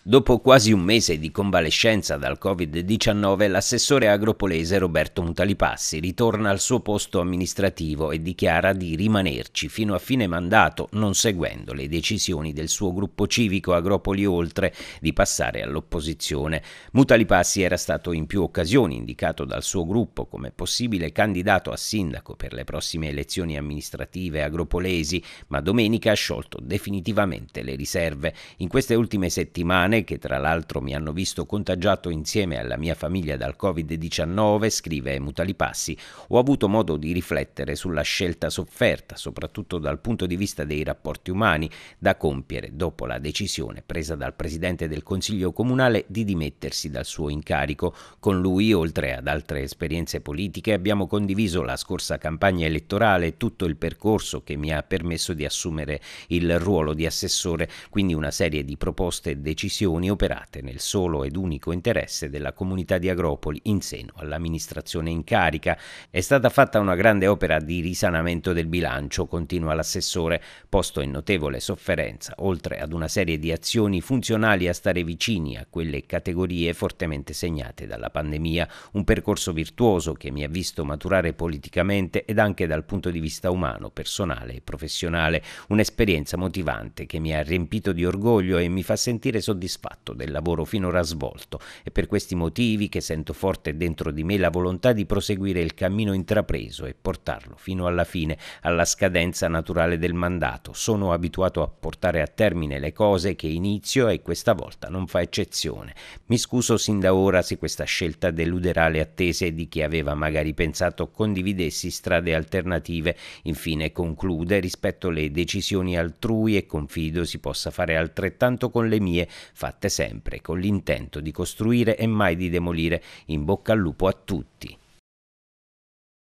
Dopo quasi un mese di convalescenza dal Covid-19, l'assessore agropolese Roberto Mutalipassi ritorna al suo posto amministrativo e dichiara di rimanerci fino a fine mandato, non seguendo le decisioni del suo gruppo civico Agropoli Oltre di passare all'opposizione. Mutalipassi era stato in più occasioni indicato dal suo gruppo come possibile candidato a sindaco per le prossime elezioni amministrative agropolesi, ma domenica ha sciolto definitivamente le riserve. In queste ultime settimane settimane, che tra l'altro mi hanno visto contagiato insieme alla mia famiglia dal Covid-19, scrive Mutalipassi, ho avuto modo di riflettere sulla scelta sofferta, soprattutto dal punto di vista dei rapporti umani, da compiere dopo la decisione presa dal Presidente del Consiglio Comunale di dimettersi dal suo incarico. Con lui, oltre ad altre esperienze politiche, abbiamo condiviso la scorsa campagna elettorale e tutto il percorso che mi ha permesso di assumere il ruolo di assessore, quindi una serie di proposte e decisioni decisioni operate nel solo ed unico interesse della comunità di Agropoli in seno all'amministrazione in carica. È stata fatta una grande opera di risanamento del bilancio, continua l'assessore, posto in notevole sofferenza, oltre ad una serie di azioni funzionali a stare vicini a quelle categorie fortemente segnate dalla pandemia, un percorso virtuoso che mi ha visto maturare politicamente ed anche dal punto di vista umano, personale e professionale, un'esperienza motivante che mi ha riempito di orgoglio e mi fa sentire soddisfatto soddisfatto del lavoro finora svolto. È per questi motivi che sento forte dentro di me la volontà di proseguire il cammino intrapreso e portarlo fino alla fine, alla scadenza naturale del mandato. Sono abituato a portare a termine le cose che inizio e questa volta non fa eccezione. Mi scuso sin da ora se questa scelta deluderà le attese di chi aveva magari pensato condividessi strade alternative. Infine conclude rispetto alle decisioni altrui e confido si possa fare altrettanto con le mie, fatte sempre con l'intento di costruire e mai di demolire. In bocca al lupo a tutti.